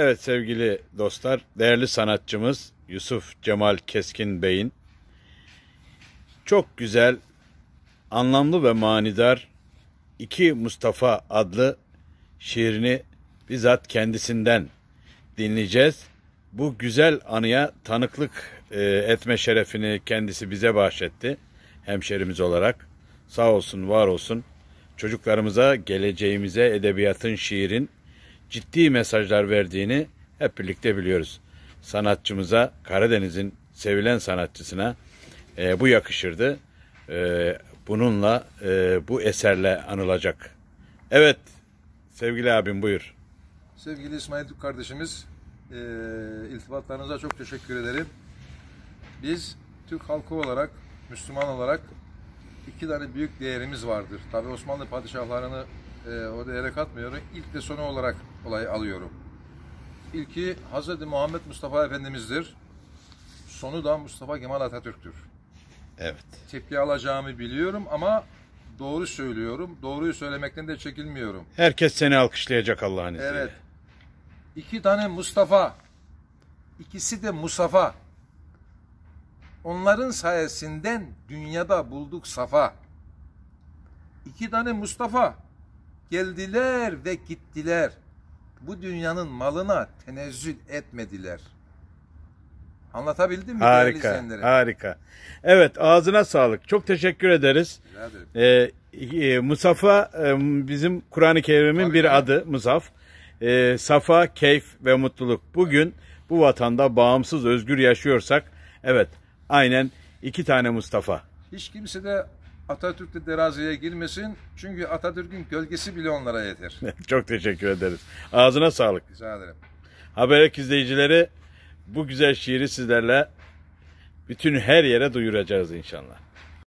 Evet sevgili dostlar, değerli sanatçımız Yusuf Cemal Keskin Bey'in çok güzel, anlamlı ve manidar İki Mustafa adlı şiirini bizzat kendisinden dinleyeceğiz. Bu güzel anıya tanıklık e, etme şerefini kendisi bize bahşetti hemşerimiz olarak. Sağ olsun, var olsun. Çocuklarımıza, geleceğimize edebiyatın, şiirin ciddi mesajlar verdiğini hep birlikte biliyoruz. Sanatçımıza, Karadeniz'in sevilen sanatçısına e, bu yakışırdı. E, bununla, e, bu eserle anılacak. Evet, sevgili abim buyur. Sevgili İsmail Türk kardeşimiz, e, iltifatlarınıza çok teşekkür ederim. Biz Türk halkı olarak, Müslüman olarak iki tane büyük değerimiz vardır. Tabi Osmanlı padişahlarını e, ee, orada yere katmıyorum. İlk de sonu olarak olayı alıyorum. İlki Hz. Muhammed Mustafa Efendimiz'dir. Sonu da Mustafa Kemal Atatürk'tür. Evet. Tepki alacağımı biliyorum ama doğru söylüyorum. Doğruyu söylemekten de çekilmiyorum. Herkes seni alkışlayacak Allah'ın izniyle. Evet. İki tane Mustafa, İkisi de Mustafa. Onların sayesinden dünyada bulduk safa. İki tane Mustafa, Geldiler ve gittiler. Bu dünyanın malına tenezzül etmediler. Anlatabildim mi? Harika, harika. Evet, ağzına sağlık. Çok teşekkür ederiz. Ee, e, Musaf'a e, bizim Kur'an-ı Kerim'in bir ki. adı Musaf. E, safa, keyif ve mutluluk. Bugün bu vatanda bağımsız, özgür yaşıyorsak, evet, aynen iki tane Mustafa. Hiç kimse de Atatürk de teraziye girmesin. Çünkü Atatürk'ün gölgesi bile onlara yeter. Çok teşekkür ederiz. Ağzına sağlık. Rica ederim. Haber izleyicileri bu güzel şiiri sizlerle bütün her yere duyuracağız inşallah.